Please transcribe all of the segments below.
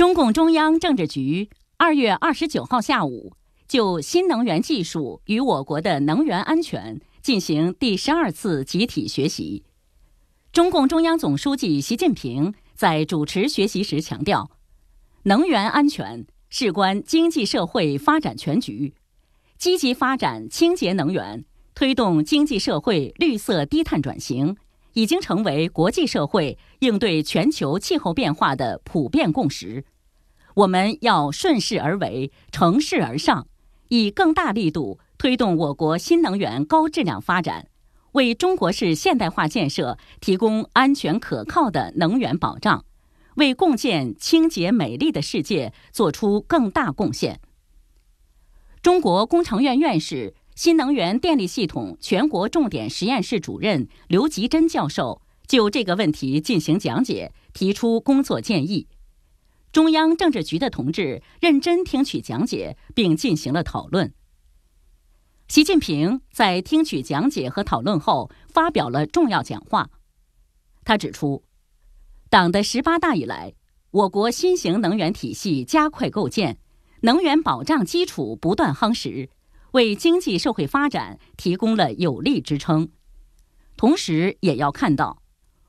中共中央政治局二月二十九号下午就新能源技术与我国的能源安全进行第十二次集体学习。中共中央总书记习近平在主持学习时强调，能源安全事关经济社会发展全局，积极发展清洁能源，推动经济社会绿色低碳转型。已经成为国际社会应对全球气候变化的普遍共识。我们要顺势而为，乘势而上，以更大力度推动我国新能源高质量发展，为中国式现代化建设提供安全可靠的能源保障，为共建清洁美丽的世界做出更大贡献。中国工程院院士。新能源电力系统全国重点实验室主任刘吉珍教授就这个问题进行讲解，提出工作建议。中央政治局的同志认真听取讲解，并进行了讨论。习近平在听取讲解和讨论后发表了重要讲话。他指出，党的十八大以来，我国新型能源体系加快构建，能源保障基础不断夯实。为经济社会发展提供了有力支撑，同时也要看到，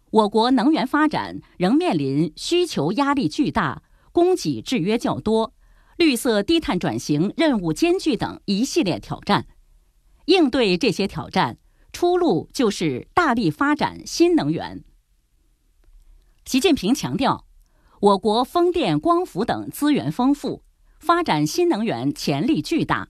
我国能源发展仍面临需求压力巨大、供给制约较多、绿色低碳转型任务艰巨等一系列挑战。应对这些挑战，出路就是大力发展新能源。习近平强调，我国风电、光伏等资源丰富，发展新能源潜力巨大。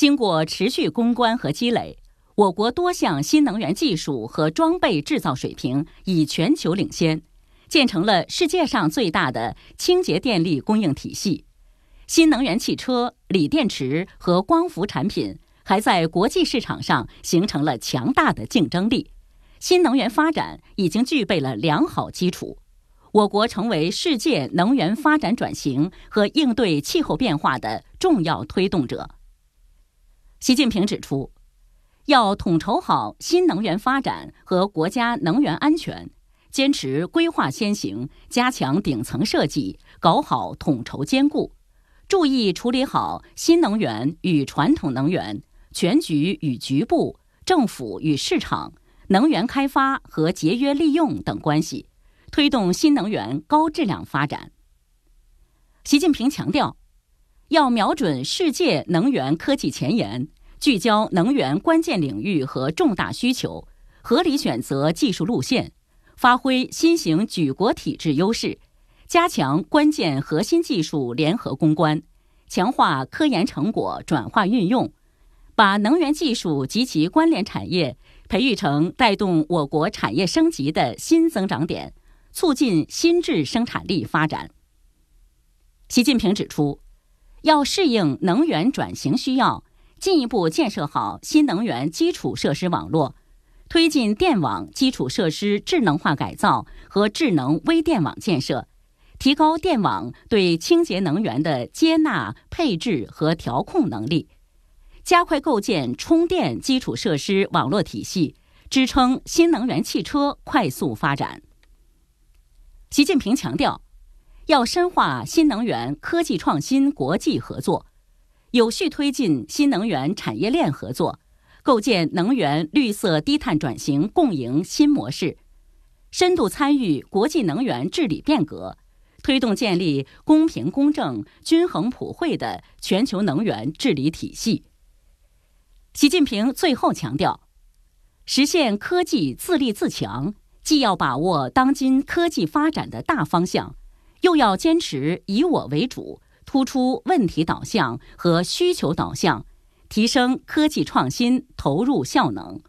经过持续攻关和积累，我国多项新能源技术和装备制造水平已全球领先，建成了世界上最大的清洁电力供应体系。新能源汽车、锂电池和光伏产品还在国际市场上形成了强大的竞争力。新能源发展已经具备了良好基础，我国成为世界能源发展转型和应对气候变化的重要推动者。习近平指出，要统筹好新能源发展和国家能源安全，坚持规划先行，加强顶层设计，搞好统筹兼顾，注意处理好新能源与传统能源、全局与局部、政府与市场、能源开发和节约利用等关系，推动新能源高质量发展。习近平强调。要瞄准世界能源科技前沿，聚焦能源关键领域和重大需求，合理选择技术路线，发挥新型举国体制优势，加强关键核心技术联合攻关，强化科研成果转化运用，把能源技术及其关联产业培育成带动我国产业升级的新增长点，促进新质生产力发展。习近平指出。要适应能源转型需要，进一步建设好新能源基础设施网络，推进电网基础设施智能化改造和智能微电网建设，提高电网对清洁能源的接纳、配置和调控能力，加快构建充电基础设施网络体系，支撑新能源汽车快速发展。习近平强调。要深化新能源科技创新国际合作，有序推进新能源产业链合作，构建能源绿色低碳转型共赢新模式，深度参与国际能源治理变革，推动建立公平公正、均衡普惠的全球能源治理体系。习近平最后强调：实现科技自立自强，既要把握当今科技发展的大方向。又要坚持以我为主，突出问题导向和需求导向，提升科技创新投入效能。